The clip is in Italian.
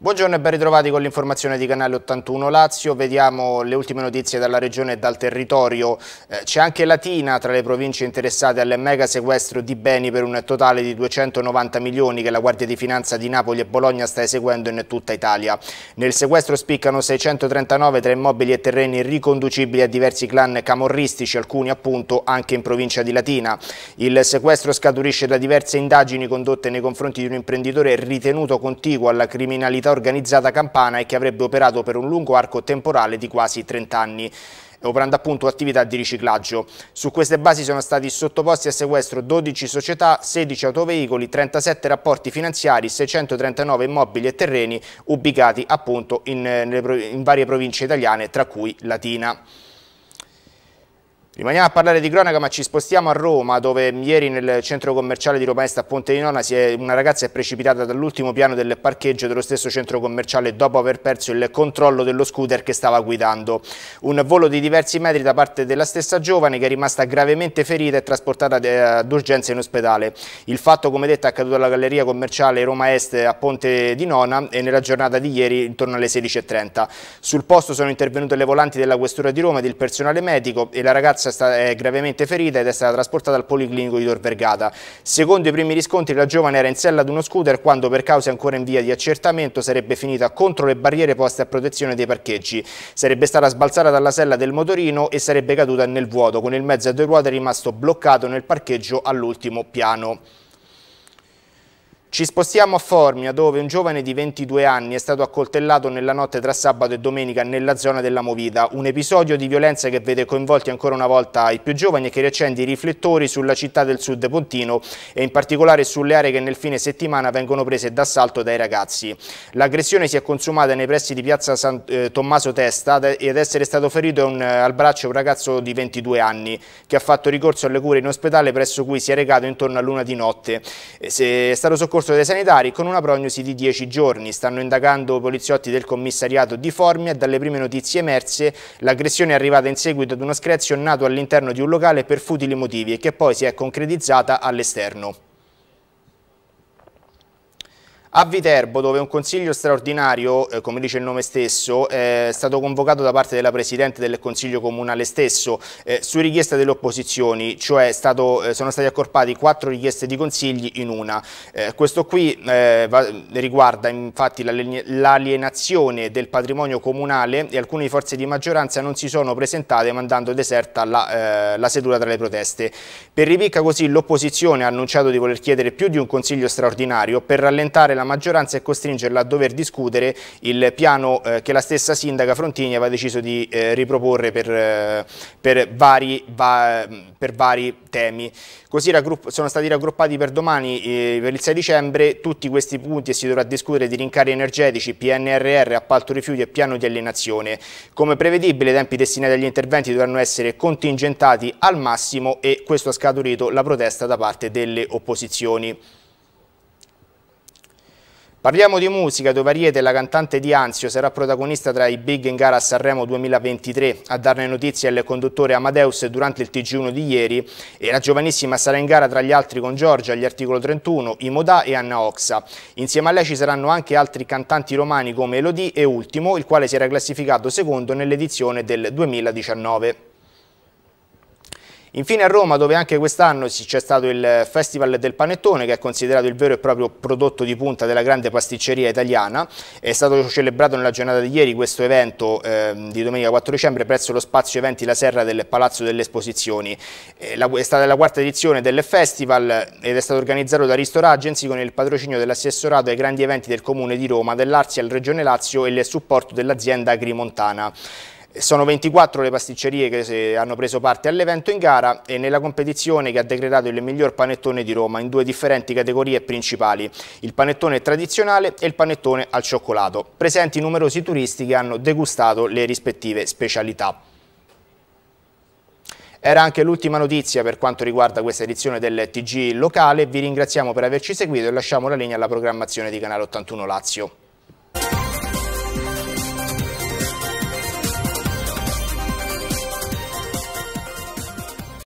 Buongiorno e ben ritrovati con l'informazione di Canale 81 Lazio, vediamo le ultime notizie dalla regione e dal territorio, eh, c'è anche Latina tra le province interessate al mega sequestro di beni per un totale di 290 milioni che la Guardia di Finanza di Napoli e Bologna sta eseguendo in tutta Italia. Nel sequestro spiccano 639 tra immobili e terreni riconducibili a diversi clan camorristici, alcuni appunto anche in provincia di Latina. Il sequestro scaturisce da diverse indagini condotte nei confronti di un imprenditore ritenuto contiguo alla criminalità criminalità organizzata campana e che avrebbe operato per un lungo arco temporale di quasi 30 anni operando appunto attività di riciclaggio. Su queste basi sono stati sottoposti a sequestro 12 società, 16 autoveicoli, 37 rapporti finanziari, 639 immobili e terreni ubicati appunto in, in varie province italiane, tra cui Latina. Rimaniamo a parlare di cronaca ma ci spostiamo a Roma dove ieri nel centro commerciale di Roma Est a Ponte di Nona è, una ragazza è precipitata dall'ultimo piano del parcheggio dello stesso centro commerciale dopo aver perso il controllo dello scooter che stava guidando. Un volo di diversi metri da parte della stessa giovane che è rimasta gravemente ferita e trasportata eh, d'urgenza in ospedale. Il fatto come detto è accaduto alla galleria commerciale Roma Est a Ponte di Nona e nella giornata di ieri intorno alle 16.30. Sul posto sono intervenute le volanti della questura di Roma ed il personale medico e la ragazza ragazza è, gravemente ferita ed è stata trasportata al Policlinico di Tor Vergata. Secondo i primi riscontri la giovane era in sella ad uno scooter quando per cause ancora in via di accertamento sarebbe finita contro le barriere poste a protezione dei parcheggi. Sarebbe stata sbalzata dalla sella del motorino e sarebbe caduta nel vuoto con il mezzo a due ruote rimasto bloccato nel parcheggio all'ultimo piano. Ci spostiamo a Formia, dove un giovane di 22 anni è stato accoltellato nella notte tra sabato e domenica nella zona della Movida. Un episodio di violenza che vede coinvolti ancora una volta i più giovani e che riaccende i riflettori sulla città del sud pontino e in particolare sulle aree che nel fine settimana vengono prese d'assalto dai ragazzi. L'aggressione si è consumata nei pressi di piazza San, eh, Tommaso Testa ed essere stato ferito un, eh, al braccio un ragazzo di 22 anni che ha fatto ricorso alle cure in ospedale presso cui si è recato intorno a luna di notte. Eh, se è stato soccorso soccorso dei sanitari con una prognosi di 10 giorni. Stanno indagando poliziotti del commissariato di Formia e dalle prime notizie emerse l'aggressione è arrivata in seguito ad uno screzio nato all'interno di un locale per futili motivi e che poi si è concretizzata all'esterno. A Viterbo, dove un consiglio straordinario, eh, come dice il nome stesso, è stato convocato da parte della Presidente del Consiglio Comunale stesso eh, su richiesta delle opposizioni, cioè stato, eh, sono stati accorpati quattro richieste di consigli in una. Eh, questo qui eh, va, riguarda infatti l'alienazione del patrimonio comunale e alcune forze di maggioranza non si sono presentate mandando deserta la, eh, la seduta tra le proteste. Per ripicca così l'opposizione ha annunciato di voler chiedere più di un consiglio straordinario per rallentare la maggioranza e costringerla a dover discutere il piano eh, che la stessa sindaca Frontini aveva deciso di eh, riproporre per, eh, per, vari, va, per, vari, temi. Così sono stati raggruppati per domani, eh, per il 6 dicembre, tutti questi punti e si dovrà discutere di rincari energetici, PNRR, appalto rifiuti e piano di allenazione. Come prevedibile i tempi destinati agli interventi dovranno essere contingentati al massimo e questo ha scaturito la protesta da parte delle opposizioni. Parliamo di musica, dove Ariete, la cantante di Anzio, sarà protagonista tra i big in gara a Sanremo 2023. A darne notizie è il conduttore Amadeus durante il TG1 di ieri e la giovanissima sarà in gara tra gli altri con Giorgia, gli articolo 31, Imodà e Anna Oxa. Insieme a lei ci saranno anche altri cantanti romani come Elodie e Ultimo, il quale si era classificato secondo nell'edizione del 2019. Infine a Roma, dove anche quest'anno c'è stato il Festival del Panettone, che è considerato il vero e proprio prodotto di punta della grande pasticceria italiana. È stato celebrato nella giornata di ieri questo evento eh, di domenica 4 dicembre presso lo spazio eventi La Serra del Palazzo delle Esposizioni. Eh, la, è stata la quarta edizione del festival ed è stato organizzato da Ristora Agency con il patrocinio dell'assessorato ai grandi eventi del Comune di Roma, dell'Arsia, al Regione Lazio e il supporto dell'azienda agrimontana. Eh, sono 24 le pasticcerie che hanno preso parte all'evento in gara e nella competizione che ha decretato il miglior panettone di Roma in due differenti categorie principali, il panettone tradizionale e il panettone al cioccolato, presenti numerosi turisti che hanno degustato le rispettive specialità. Era anche l'ultima notizia per quanto riguarda questa edizione del TG locale, vi ringraziamo per averci seguito e lasciamo la linea alla programmazione di Canale 81 Lazio.